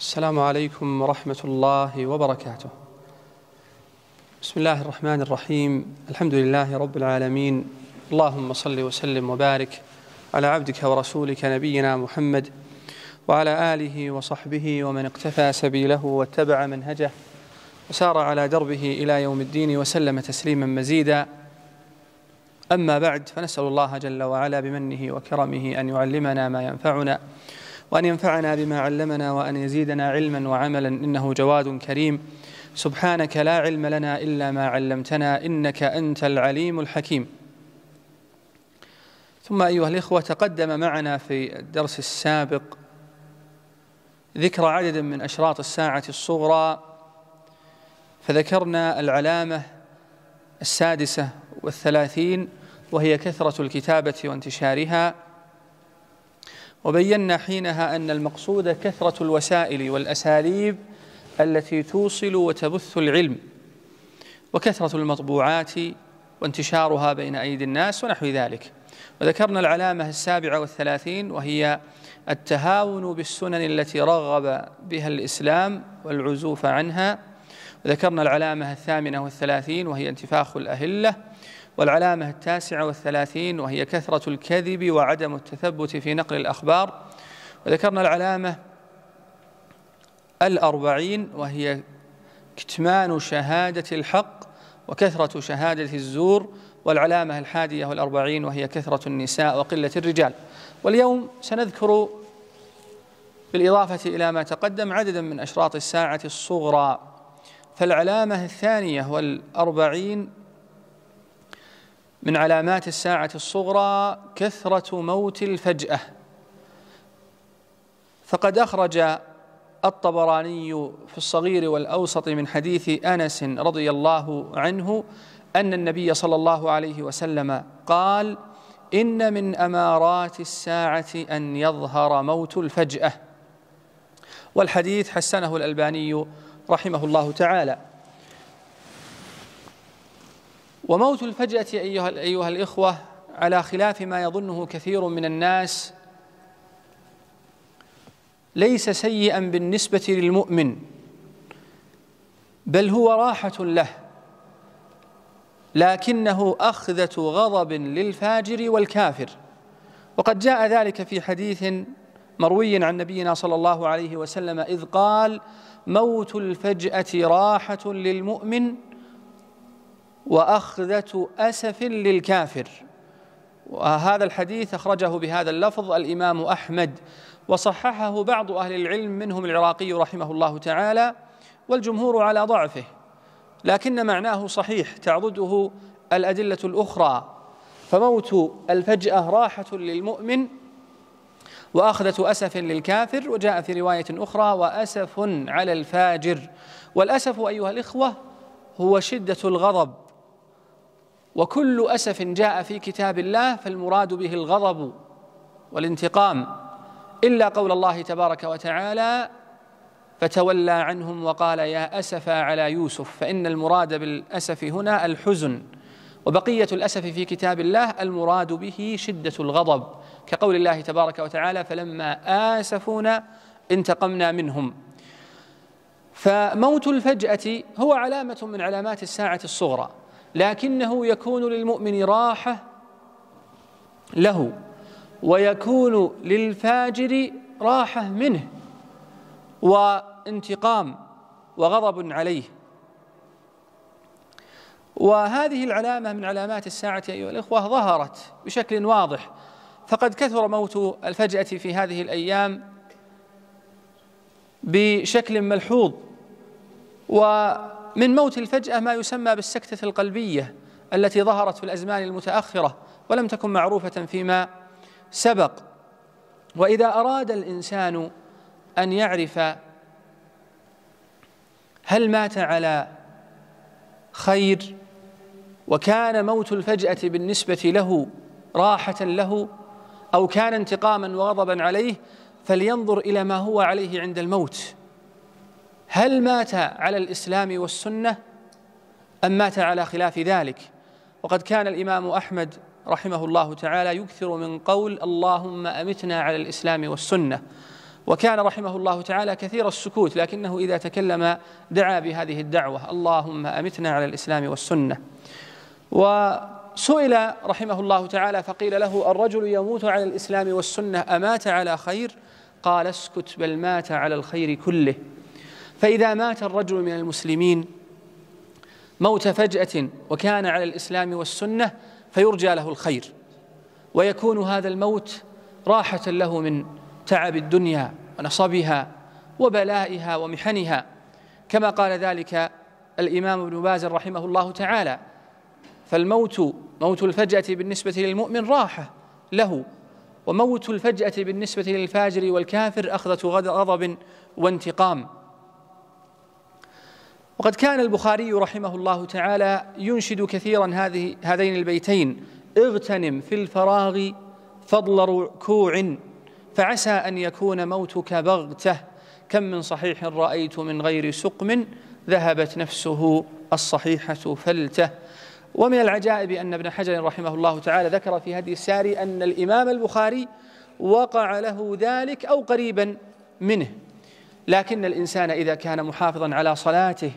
السلام عليكم ورحمة الله وبركاته بسم الله الرحمن الرحيم الحمد لله رب العالمين اللهم صل وسلم وبارك على عبدك ورسولك نبينا محمد وعلى آله وصحبه ومن اقتفى سبيله واتبع منهجه وسار على دربه إلى يوم الدين وسلم تسليما مزيدا أما بعد فنسأل الله جل وعلا بمنه وكرمه أن يعلمنا ما ينفعنا وأن ينفعنا بما علمنا وأن يزيدنا علما وعملا إنه جواد كريم سبحانك لا علم لنا إلا ما علمتنا إنك أنت العليم الحكيم ثم أيها الإخوة تقدم معنا في الدرس السابق ذكر عدد من أشراط الساعة الصغرى فذكرنا العلامة السادسة والثلاثين وهي كثرة الكتابة وانتشارها وبينا حينها أن المقصود كثرة الوسائل والأساليب التي توصل وتبث العلم وكثرة المطبوعات وانتشارها بين أيدي الناس ونحو ذلك وذكرنا العلامة السابعة والثلاثين وهي التهاون بالسنن التي رغب بها الإسلام والعزوف عنها وذكرنا العلامة الثامنة والثلاثين وهي انتفاخ الأهلة والعلامة التاسعة والثلاثين وهي كثرة الكذب وعدم التثبت في نقل الأخبار وذكرنا العلامة الأربعين وهي كتمان شهادة الحق وكثرة شهادة الزور والعلامة الحادية والأربعين وهي كثرة النساء وقلة الرجال واليوم سنذكر بالإضافة إلى ما تقدم عددا من أشراط الساعة الصغرى فالعلامة الثانية والأربعين من علامات الساعة الصغرى كثرة موت الفجأة فقد أخرج الطبراني في الصغير والأوسط من حديث أنس رضي الله عنه أن النبي صلى الله عليه وسلم قال إن من أمارات الساعة أن يظهر موت الفجأة والحديث حسنه الألباني رحمه الله تعالى وموت الفجأة أيها, أيها الإخوة على خلاف ما يظنه كثير من الناس ليس سيئا بالنسبة للمؤمن بل هو راحة له لكنه أخذة غضب للفاجر والكافر وقد جاء ذلك في حديث مروي عن نبينا صلى الله عليه وسلم إذ قال موت الفجأة راحة للمؤمن وأخذة أسف للكافر وهذا الحديث أخرجه بهذا اللفظ الإمام أحمد وصححه بعض أهل العلم منهم العراقي رحمه الله تعالى والجمهور على ضعفه لكن معناه صحيح تعضده الأدلة الأخرى فموت الفجأة راحة للمؤمن وأخذة أسف للكافر وجاء في رواية أخرى وأسف على الفاجر والأسف أيها الإخوة هو شدة الغضب وكل أسف جاء في كتاب الله فالمراد به الغضب والانتقام إلا قول الله تبارك وتعالى فتولى عنهم وقال يا أسفا على يوسف فإن المراد بالأسف هنا الحزن وبقية الأسف في كتاب الله المراد به شدة الغضب كقول الله تبارك وتعالى فلما آسفونا انتقمنا منهم فموت الفجأة هو علامة من علامات الساعة الصغرى لكنه يكون للمؤمن راحة له ويكون للفاجر راحة منه وانتقام وغضب عليه وهذه العلامة من علامات الساعة أيها الإخوة ظهرت بشكل واضح فقد كثر موت الفجأة في هذه الأيام بشكل ملحوظ و من موت الفجأة ما يسمى بالسكتة القلبية التي ظهرت في الأزمان المتأخرة ولم تكن معروفة فيما سبق وإذا أراد الإنسان أن يعرف هل مات على خير وكان موت الفجأة بالنسبة له راحة له أو كان انتقاما وغضبا عليه فلينظر إلى ما هو عليه عند الموت هل مات على الإسلام والسنة أم مات على خلاف ذلك وقد كان الإمام أحمد رحمه الله تعالى يكثر من قول اللهم أمتنا على الإسلام والسنة وكان رحمه الله تعالى كثير السكوت لكنه إذا تكلم دعا بهذه الدعوة اللهم أمتنا على الإسلام والسنة وسئل رحمه الله تعالى فقيل له الرجل يموت على الإسلام والسنة أمات على خير قال اسكت بل مات على الخير كله فإذا مات الرجل من المسلمين موت فجأة وكان على الإسلام والسنة فيرجى له الخير ويكون هذا الموت راحة له من تعب الدنيا ونصبها وبلائها ومحنها كما قال ذلك الإمام ابن باز رحمه الله تعالى فالموت موت الفجأة بالنسبة للمؤمن راحة له وموت الفجأة بالنسبة للفاجر والكافر أخذة غضب وانتقام وقد كان البخاري رحمه الله تعالى ينشد كثيرا هذه هذين البيتين اغتنم في الفراغ فضل ركوع فعسى أن يكون موتك بغته كم من صحيح رأيت من غير سقم ذهبت نفسه الصحيحة فلته ومن العجائب أن ابن حجر رحمه الله تعالى ذكر في هدي الساري أن الإمام البخاري وقع له ذلك أو قريبا منه لكن الإنسان إذا كان محافظا على صلاته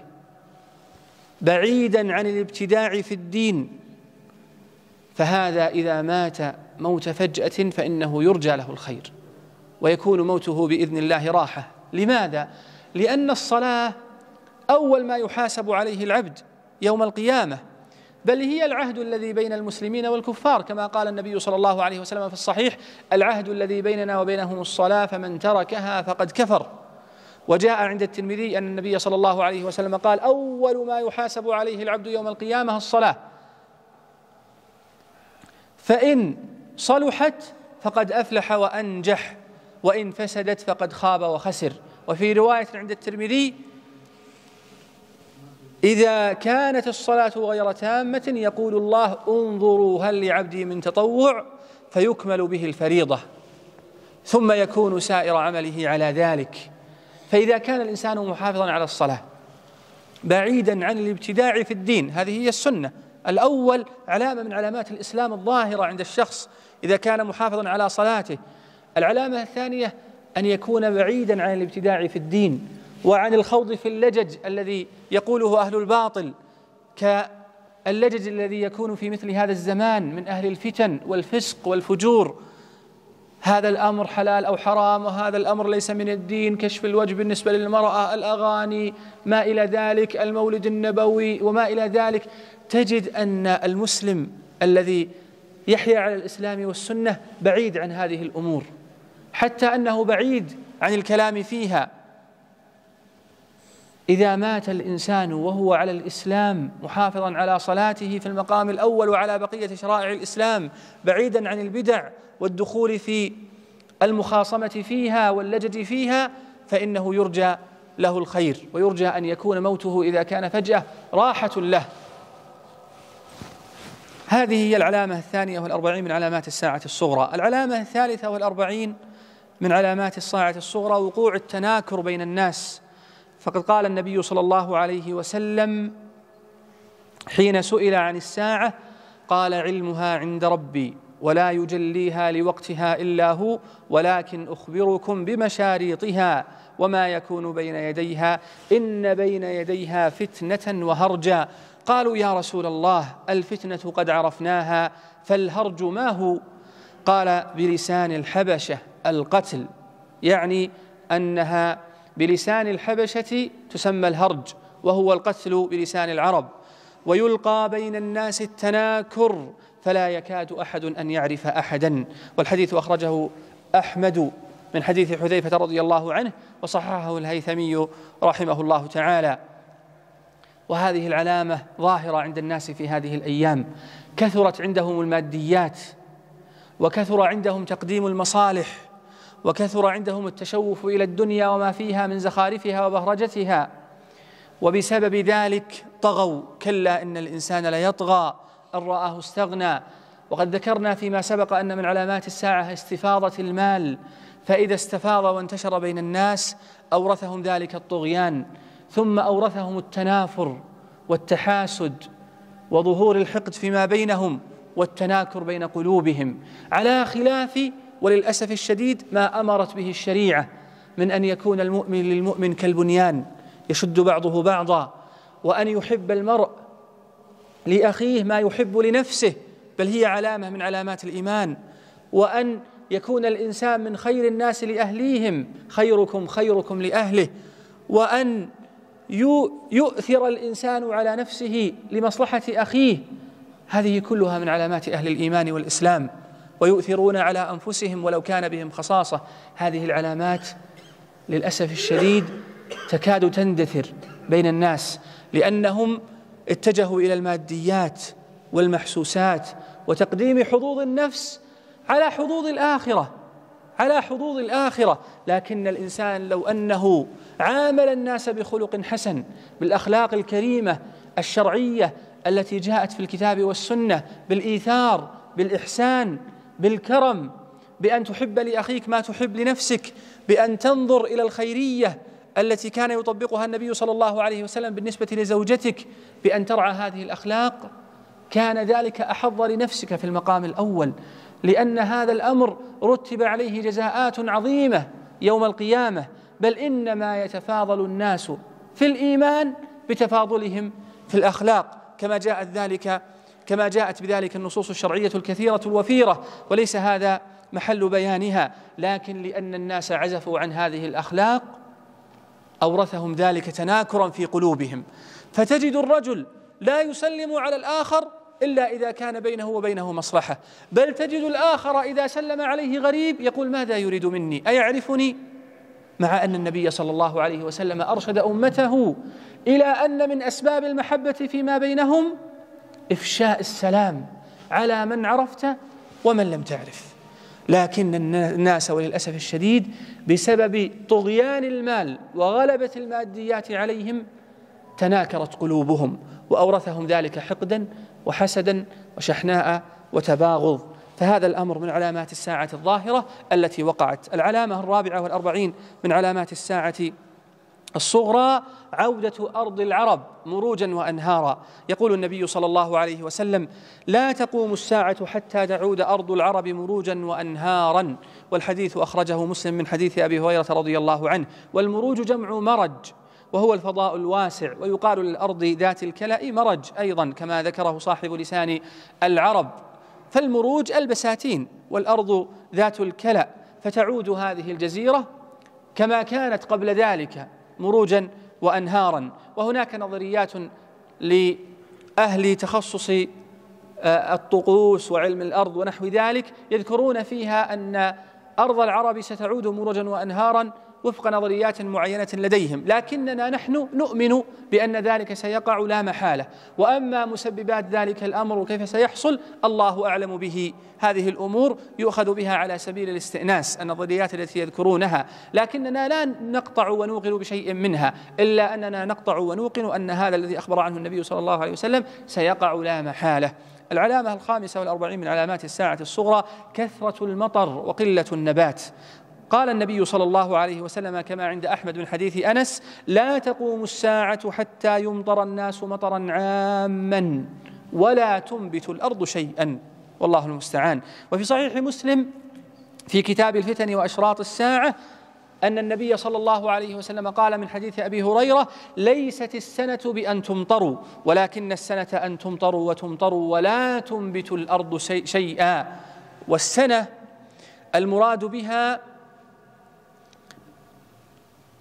بعيدا عن الابتداع في الدين فهذا إذا مات موت فجأة فإنه يرجى له الخير ويكون موته بإذن الله راحة لماذا؟ لأن الصلاة أول ما يحاسب عليه العبد يوم القيامة بل هي العهد الذي بين المسلمين والكفار كما قال النبي صلى الله عليه وسلم في الصحيح العهد الذي بيننا وبينهم الصلاة فمن تركها فقد كفر وجاء عند الترمذي أن النبي صلى الله عليه وسلم قال أول ما يحاسب عليه العبد يوم القيامة الصلاة فإن صلحت فقد أفلح وأنجح وإن فسدت فقد خاب وخسر وفي رواية عند الترمذي إذا كانت الصلاة غير تامة يقول الله انظروا هل لعبدي من تطوع فيكمل به الفريضة ثم يكون سائر عمله على ذلك فإذا كان الإنسان محافظا على الصلاة بعيدا عن الابتداع في الدين هذه هي السنة الأول علامة من علامات الإسلام الظاهرة عند الشخص إذا كان محافظا على صلاته العلامة الثانية أن يكون بعيدا عن الابتداع في الدين وعن الخوض في اللجج الذي يقوله أهل الباطل كاللجج الذي يكون في مثل هذا الزمان من أهل الفتن والفسق والفجور هذا الأمر حلال أو حرام وهذا الأمر ليس من الدين كشف الوجه بالنسبة للمرأة الأغاني ما إلى ذلك المولد النبوي وما إلى ذلك تجد أن المسلم الذي يحيا على الإسلام والسنة بعيد عن هذه الأمور حتى أنه بعيد عن الكلام فيها إذا مات الإنسان وهو على الإسلام محافظا على صلاته في المقام الأول وعلى بقية شرائع الإسلام بعيدا عن البدع والدخول في المخاصمة فيها واللجج فيها فإنه يرجى له الخير ويرجى أن يكون موته إذا كان فجأة راحة له هذه هي العلامة الثانية والأربعين من علامات الساعة الصغرى العلامة الثالثة والأربعين من علامات الساعة الصغرى وقوع التناكر بين الناس فقد قال النبي صلى الله عليه وسلم حين سئل عن الساعة قال علمها عند ربي ولا يجليها لوقتها إلا هو ولكن أخبركم بمشاريطها وما يكون بين يديها إن بين يديها فتنة وهرجا قالوا يا رسول الله الفتنة قد عرفناها فالهرج ما هو قال بلسان الحبشة القتل يعني أنها بلسان الحبشة تسمى الهرج وهو القتل بلسان العرب ويلقى بين الناس التناكر فلا يكاد أحد أن يعرف أحدا والحديث أخرجه أحمد من حديث حذيفة رضي الله عنه وصححه الهيثمي رحمه الله تعالى وهذه العلامة ظاهرة عند الناس في هذه الأيام كثرت عندهم الماديات وكثر عندهم تقديم المصالح وكثر عندهم التشوف الى الدنيا وما فيها من زخارفها وبهرجتها وبسبب ذلك طغوا كلا ان الانسان ليطغى ان راه استغنى وقد ذكرنا فيما سبق ان من علامات الساعه استفاضه المال فاذا استفاض وانتشر بين الناس اورثهم ذلك الطغيان ثم اورثهم التنافر والتحاسد وظهور الحقد فيما بينهم والتناكر بين قلوبهم على خلاف وللأسف الشديد ما أمرت به الشريعة من أن يكون المؤمن للمؤمن كالبنيان يشد بعضه بعضا وأن يحب المرء لأخيه ما يحب لنفسه بل هي علامة من علامات الإيمان وأن يكون الإنسان من خير الناس لأهليهم خيركم خيركم لأهله وأن يؤثر الإنسان على نفسه لمصلحة أخيه هذه كلها من علامات أهل الإيمان والإسلام ويؤثرون على انفسهم ولو كان بهم خصاصه هذه العلامات للاسف الشديد تكاد تندثر بين الناس لانهم اتجهوا الى الماديات والمحسوسات وتقديم حظوظ النفس على حظوظ الاخره على حظوظ الاخره لكن الانسان لو انه عامل الناس بخلق حسن بالاخلاق الكريمه الشرعيه التي جاءت في الكتاب والسنه بالايثار بالاحسان بالكرم بأن تحب لأخيك ما تحب لنفسك بأن تنظر إلى الخيرية التي كان يطبقها النبي صلى الله عليه وسلم بالنسبة لزوجتك بأن ترعى هذه الأخلاق كان ذلك أحظ لنفسك في المقام الأول لأن هذا الأمر رتب عليه جزاءات عظيمة يوم القيامة بل إنما يتفاضل الناس في الإيمان بتفاضلهم في الأخلاق كما جاءت ذلك كما جاءت بذلك النصوص الشرعية الكثيرة الوفيرة وليس هذا محل بيانها لكن لأن الناس عزفوا عن هذه الأخلاق أورثهم ذلك تناكرا في قلوبهم فتجد الرجل لا يسلم على الآخر إلا إذا كان بينه وبينه مصلحة بل تجد الآخر إذا سلم عليه غريب يقول ماذا يريد مني أيعرفني مع أن النبي صلى الله عليه وسلم أرشد أمته إلى أن من أسباب المحبة فيما بينهم إفشاء السلام على من عرفته ومن لم تعرف لكن الناس وللأسف الشديد بسبب طغيان المال وغلبة الماديات عليهم تناكرت قلوبهم وأورثهم ذلك حقدا وحسدا وشحناء وتباغض فهذا الأمر من علامات الساعة الظاهرة التي وقعت العلامة الرابعة والأربعين من علامات الساعة الصغرى عودة أرض العرب مروجا وأنهارا يقول النبي صلى الله عليه وسلم لا تقوم الساعة حتى تعود أرض العرب مروجا وأنهارا والحديث أخرجه مسلم من حديث أبي هريرة رضي الله عنه والمروج جمع مرج وهو الفضاء الواسع ويقال للأرض ذات الكلاء مرج أيضا كما ذكره صاحب لسان العرب فالمروج البساتين والأرض ذات الكلأ فتعود هذه الجزيرة كما كانت قبل ذلك مروجا وأنهارا وهناك نظريات لأهل تخصص آه، الطقوس وعلم الأرض ونحو ذلك يذكرون فيها أن أرض العرب ستعود مروجا وأنهارا وفق نظريات معينة لديهم لكننا نحن نؤمن بأن ذلك سيقع لا محالة وأما مسببات ذلك الأمر وكيف سيحصل الله أعلم به هذه الأمور يؤخذ بها على سبيل الاستئناس النظريات التي يذكرونها لكننا لا نقطع ونوقن بشيء منها إلا أننا نقطع ونوقن أن هذا الذي أخبر عنه النبي صلى الله عليه وسلم سيقع لا محالة العلامة الخامسة والأربعين من علامات الساعة الصغرى كثرة المطر وقلة النبات قال النبي صلى الله عليه وسلم كما عند أحمد من حديث أنس لا تقوم الساعة حتى يمطر الناس مطرا عاما ولا تنبت الأرض شيئا والله المستعان وفي صحيح مسلم في كتاب الفتن وأشراط الساعة أن النبي صلى الله عليه وسلم قال من حديث أبي هريرة ليست السنة بأن تمطروا ولكن السنة أن تمطروا وتمطروا ولا تنبت الأرض شيئا والسنة المراد بها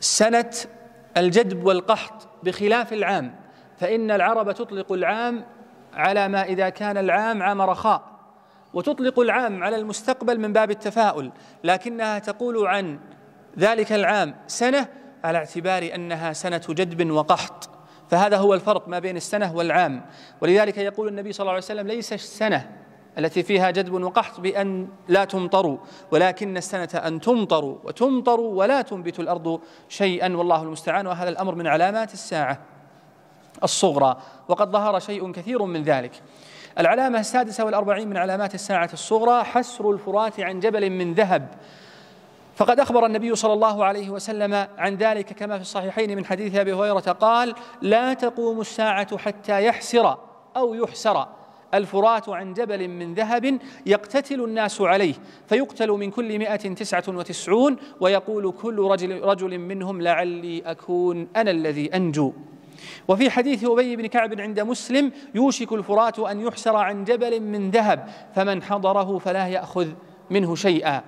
سنة الجدب والقحط بخلاف العام فإن العرب تطلق العام على ما إذا كان العام عام رخاء وتطلق العام على المستقبل من باب التفاؤل لكنها تقول عن ذلك العام سنة على اعتبار أنها سنة جدب وقحط فهذا هو الفرق ما بين السنة والعام ولذلك يقول النبي صلى الله عليه وسلم ليس السنة التي فيها جدب وقحط بأن لا تمطروا ولكن السنة أن تمطروا وتمطروا ولا تنبت الأرض شيئا والله المستعان وهذا الأمر من علامات الساعة الصغرى وقد ظهر شيء كثير من ذلك العلامة السادسة والأربعين من علامات الساعة الصغرى حسر الفرات عن جبل من ذهب فقد أخبر النبي صلى الله عليه وسلم عن ذلك كما في الصحيحين من حديث أبي هريرة قال لا تقوم الساعة حتى يحسر أو يحسر الفرات عن جبل من ذهب يقتتل الناس عليه فيقتل من كل مائة تسعة وتسعون ويقول كل رجل, رجل منهم لعلي أكون أنا الذي أنجو وفي حديث أبي بن كعب عند مسلم يوشك الفرات أن يحسر عن جبل من ذهب فمن حضره فلا يأخذ منه شيئا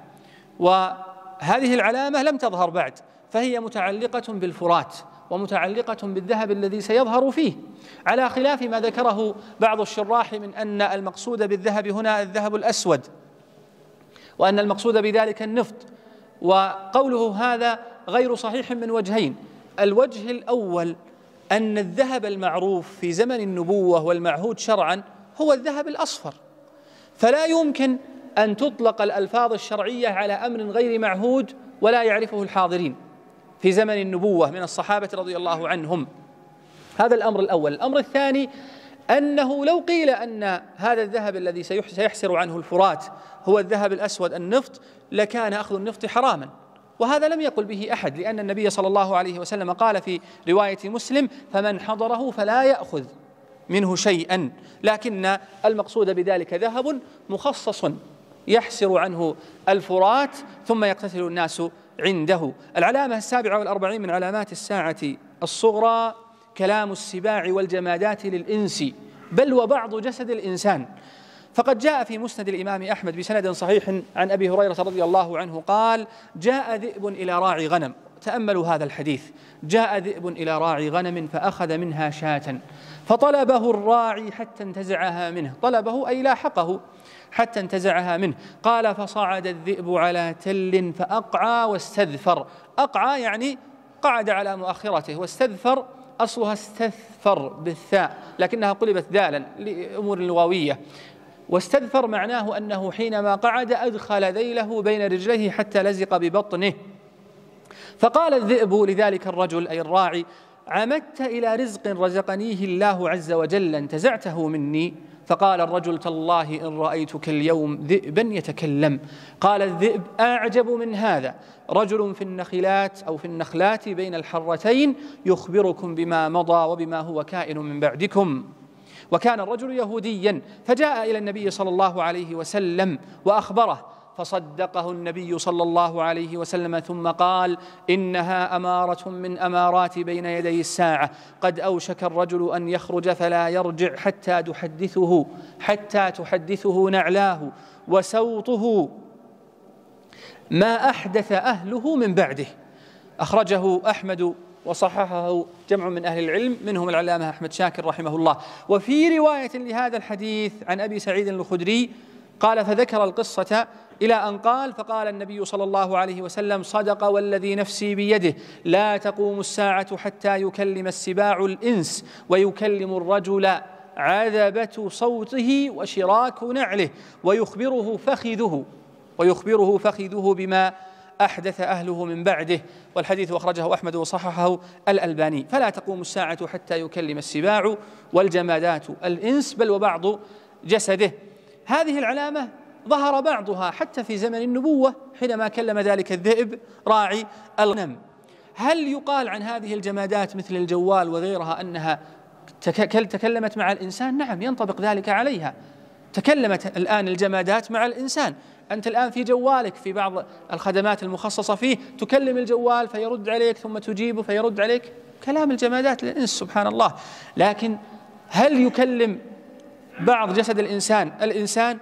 وهذه العلامة لم تظهر بعد فهي متعلقة بالفرات ومتعلقة بالذهب الذي سيظهر فيه على خلاف ما ذكره بعض الشراح من أن المقصود بالذهب هنا الذهب الأسود وأن المقصود بذلك النفط وقوله هذا غير صحيح من وجهين الوجه الأول أن الذهب المعروف في زمن النبوة والمعهود شرعا هو الذهب الأصفر فلا يمكن أن تطلق الألفاظ الشرعية على أمر غير معهود ولا يعرفه الحاضرين في زمن النبوة من الصحابة رضي الله عنهم هذا الأمر الأول الأمر الثاني أنه لو قيل أن هذا الذهب الذي سيحسر عنه الفرات هو الذهب الأسود النفط لكان أخذ النفط حراما وهذا لم يقل به أحد لأن النبي صلى الله عليه وسلم قال في رواية مسلم فمن حضره فلا يأخذ منه شيئا لكن المقصود بذلك ذهب مخصص يحسر عنه الفرات ثم يقتتل الناس عنده العلامة السابعة والأربعين من علامات الساعة الصغرى كلام السباع والجمادات للإنس بل وبعض جسد الإنسان فقد جاء في مسند الإمام أحمد بسند صحيح عن أبي هريرة رضي الله عنه قال جاء ذئب إلى راعي غنم تأملوا هذا الحديث جاء ذئب إلى راعي غنم فأخذ منها شاة فطلبه الراعي حتى انتزعها منه طلبه أي لاحقه حتى انتزعها منه قال فصعد الذئب على تل فأقعى واستذفر أقعى يعني قعد على مؤخرته واستذفر أصلها استثفر بالثاء لكنها قلبت دالا لأمور لغوية واستذفر معناه أنه حينما قعد أدخل ذيله بين رجليه حتى لزق ببطنه فقال الذئب لذلك الرجل أي الراعي عمدت إلى رزق رزقنيه الله عز وجل انتزعته مني فقال الرجل تالله إن رأيتك اليوم ذئبا يتكلم قال الذئب أعجب من هذا رجل في النخلات أو في النخلات بين الحرتين يخبركم بما مضى وبما هو كائن من بعدكم وكان الرجل يهوديا فجاء إلى النبي صلى الله عليه وسلم وأخبره فصدقه النبي صلى الله عليه وسلم ثم قال انها اماره من امارات بين يدي الساعه قد اوشك الرجل ان يخرج فلا يرجع حتى تحدثه حتى تحدثه نعلاه وسوطه ما احدث اهله من بعده اخرجه احمد وصححه جمع من أهل العلم منهم العلامة أحمد شاكر رحمه الله وفي رواية لهذا الحديث عن أبي سعيد الخدري قال فذكر القصة إلى أن قال فقال النبي صلى الله عليه وسلم صدق والذي نفسي بيده لا تقوم الساعة حتى يكلم السباع الإنس ويكلم الرجل عذبة صوته وشراك نعله ويخبره فخذه ويخبره فخذه بما أحدث أهله من بعده والحديث أخرجه أحمد وصححه الألباني فلا تقوم الساعة حتى يكلم السباع والجمادات الإنس بل وبعض جسده هذه العلامة ظهر بعضها حتى في زمن النبوة حينما كلم ذلك الذئب راعي الغنم هل يقال عن هذه الجمادات مثل الجوال وغيرها أنها تكلمت مع الإنسان نعم ينطبق ذلك عليها تكلمت الآن الجمادات مع الإنسان أنت الآن في جوالك في بعض الخدمات المخصصة فيه تكلم الجوال فيرد عليك ثم تجيبه فيرد عليك كلام الجمادات للإنس سبحان الله لكن هل يكلم بعض جسد الإنسان الإنسان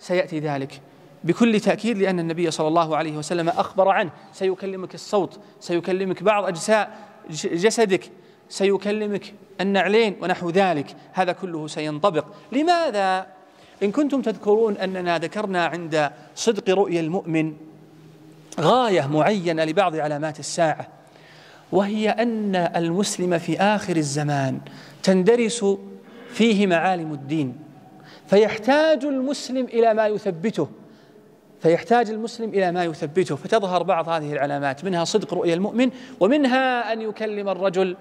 سيأتي ذلك بكل تأكيد لأن النبي صلى الله عليه وسلم أخبر عنه سيكلمك الصوت سيكلمك بعض اجزاء جسدك سيكلمك النعلين ونحو ذلك هذا كله سينطبق لماذا إن كنتم تذكرون أننا ذكرنا عند صدق رؤيا المؤمن غاية معينة لبعض علامات الساعة وهي أن المسلم في آخر الزمان تندرس فيه معالم الدين فيحتاج المسلم إلى ما يثبته فيحتاج المسلم إلى ما يثبته فتظهر بعض هذه العلامات منها صدق رؤيا المؤمن ومنها أن يكلم الرجل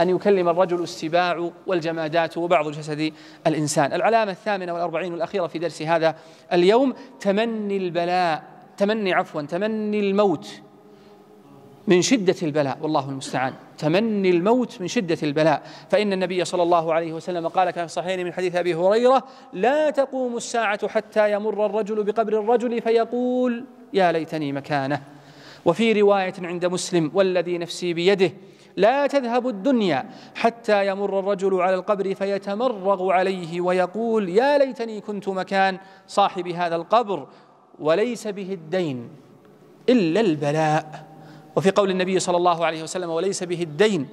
أن يكلم الرجل السباع والجمادات وبعض جسد الإنسان العلامة الثامنة والأربعين والأخيرة في درس هذا اليوم تمني البلاء تمني عفوا تمني الموت من شدة البلاء والله المستعان تمني الموت من شدة البلاء فإن النبي صلى الله عليه وسلم قال كما في الصحيحين من حديث أبي هريرة لا تقوم الساعة حتى يمر الرجل بقبر الرجل فيقول يا ليتني مكانه وفي رواية عند مسلم والذي نفسي بيده لا تذهب الدنيا حتى يمر الرجل على القبر فيتمرغ عليه ويقول يا ليتني كنت مكان صاحب هذا القبر وليس به الدين إلا البلاء وفي قول النبي صلى الله عليه وسلم وليس به الدين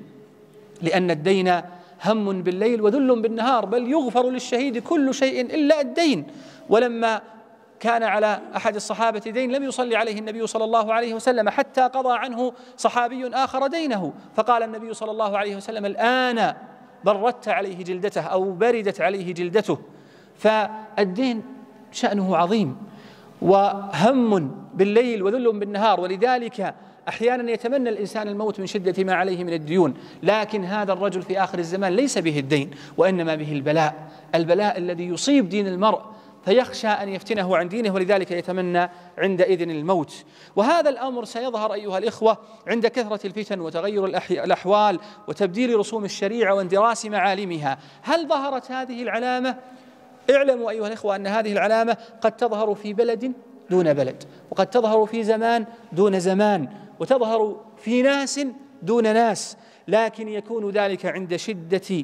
لأن الدين هم بالليل وذل بالنهار بل يغفر للشهيد كل شيء إلا الدين ولما كان على أحد الصحابة دين لم يصلي عليه النبي صلى الله عليه وسلم حتى قضى عنه صحابي آخر دينه فقال النبي صلى الله عليه وسلم الآن بردت عليه جلدته أو بردت عليه جلدته فالدين شأنه عظيم وهم بالليل وذل بالنهار ولذلك احيانا يتمنى الانسان الموت من شده ما عليه من الديون، لكن هذا الرجل في اخر الزمان ليس به الدين وانما به البلاء، البلاء الذي يصيب دين المرء فيخشى ان يفتنه عن دينه ولذلك يتمنى عندئذ الموت، وهذا الامر سيظهر ايها الاخوه عند كثره الفتن وتغير الاحوال وتبديل رسوم الشريعه واندراس معالمها، هل ظهرت هذه العلامه اعلموا أيها الإخوة أن هذه العلامة قد تظهر في بلد دون بلد وقد تظهر في زمان دون زمان وتظهر في ناس دون ناس لكن يكون ذلك عند شدة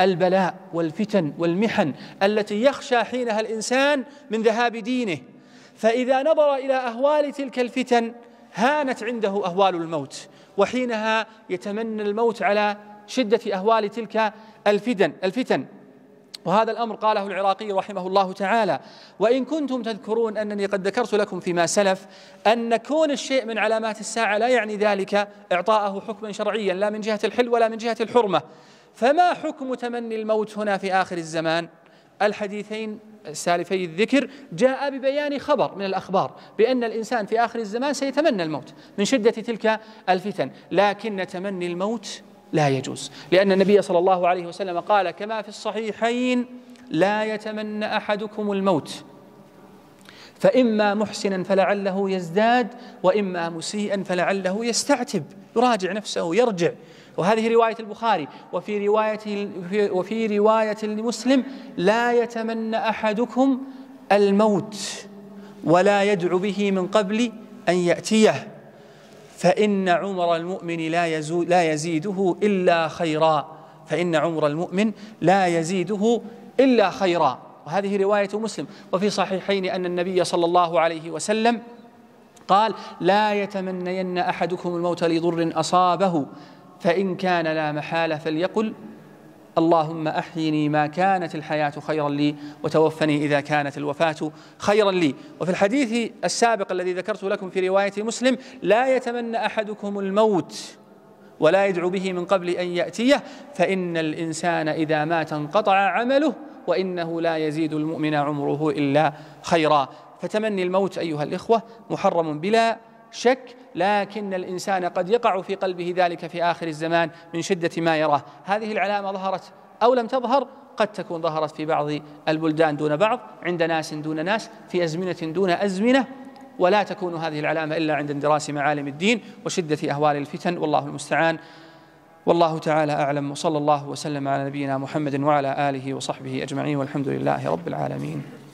البلاء والفتن والمحن التي يخشى حينها الإنسان من ذهاب دينه فإذا نظر إلى أهوال تلك الفتن هانت عنده أهوال الموت وحينها يتمنى الموت على شدة أهوال تلك الفتن الفتن وهذا الأمر قاله العراقي رحمه الله تعالى وإن كنتم تذكرون أنني قد ذكرت لكم فيما سلف أن كون الشيء من علامات الساعة لا يعني ذلك إعطاءه حكما شرعيا لا من جهة الحل ولا من جهة الحرمة فما حكم تمني الموت هنا في آخر الزمان الحديثين سالفي الذكر جاء ببيان خبر من الأخبار بأن الإنسان في آخر الزمان سيتمنى الموت من شدة تلك الفتن لكن تمني الموت لا يجوز لأن النبي صلى الله عليه وسلم قال كما في الصحيحين لا يتمنى أحدكم الموت فإما محسنا فلعله يزداد وإما مسيئا فلعله يستعتب يراجع نفسه يرجع وهذه رواية البخاري وفي رواية وفي رواية لمسلم لا يتمنى أحدكم الموت ولا يدعو به من قبل أن يأتيه فإن عمر المؤمن لا, يزود لا يزيده إلا خيرا فإن عمر المؤمن لا يزيده إلا خيرا وهذه رواية مسلم وفي صحيحين أن النبي صلى الله عليه وسلم قال لا يتمنين أحدكم الموت لضر أصابه فإن كان لا محالة فليقل اللهم أحيني ما كانت الحياة خيرا لي وتوفني إذا كانت الوفاة خيرا لي وفي الحديث السابق الذي ذكرت لكم في رواية مسلم لا يتمنى أحدكم الموت ولا يدعو به من قبل أن يأتيه فإن الإنسان إذا مات انقطع عمله وإنه لا يزيد المؤمن عمره إلا خيرا فتمني الموت أيها الإخوة محرم بلا شك لكن الإنسان قد يقع في قلبه ذلك في آخر الزمان من شدة ما يراه هذه العلامة ظهرت أو لم تظهر قد تكون ظهرت في بعض البلدان دون بعض عند ناس دون ناس في أزمنة دون أزمنة ولا تكون هذه العلامة إلا عند اندراس معالم الدين وشدة أهوال الفتن والله المستعان والله تعالى أعلم وصلى الله وسلم على نبينا محمد وعلى آله وصحبه أجمعين والحمد لله رب العالمين